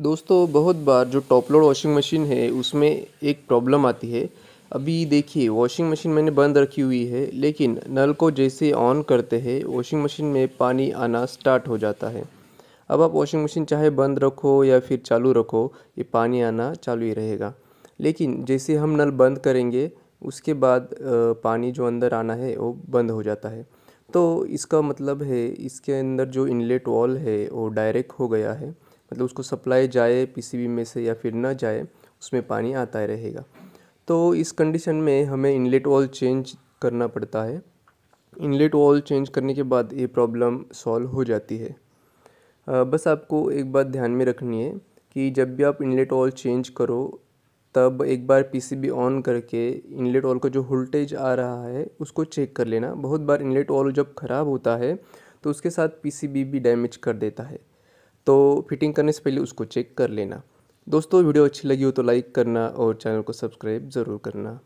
दोस्तों बहुत बार जो टॉप लोड वॉशिंग मशीन है उसमें एक प्रॉब्लम आती है अभी देखिए वॉशिंग मशीन मैंने बंद रखी हुई है लेकिन नल को जैसे ऑन करते हैं वॉशिंग मशीन में पानी आना स्टार्ट हो जाता है अब आप वॉशिंग मशीन चाहे बंद रखो या फिर चालू रखो ये पानी आना चालू ही रहेगा लेकिन जैसे हम नल बंद करेंगे उसके बाद पानी जो अंदर आना है वो बंद हो जाता है तो इसका मतलब है इसके अंदर जो इनलेट वॉल है वो डायरेक्ट हो गया है मतलब उसको सप्लाई जाए पीसीबी में से या फिर ना जाए उसमें पानी आता ही रहेगा तो इस कंडीशन में हमें इनलेट वॉल चेंज करना पड़ता है इनलेट वॉल चेंज करने के बाद ये प्रॉब्लम सॉल्व हो जाती है बस आपको एक बात ध्यान में रखनी है कि जब भी आप इनलेट वॉल चेंज करो तब एक बार पीसीबी ऑन करके इनलेट वॉल का जो वोल्टेज आ रहा है उसको चेक कर लेना बहुत बार इनलेट वॉल जब ख़राब होता है तो उसके साथ पीसीबी भी डैमेज कर देता है तो फिटिंग करने से पहले उसको चेक कर लेना दोस्तों वीडियो अच्छी लगी हो तो लाइक करना और चैनल को सब्सक्राइब ज़रूर करना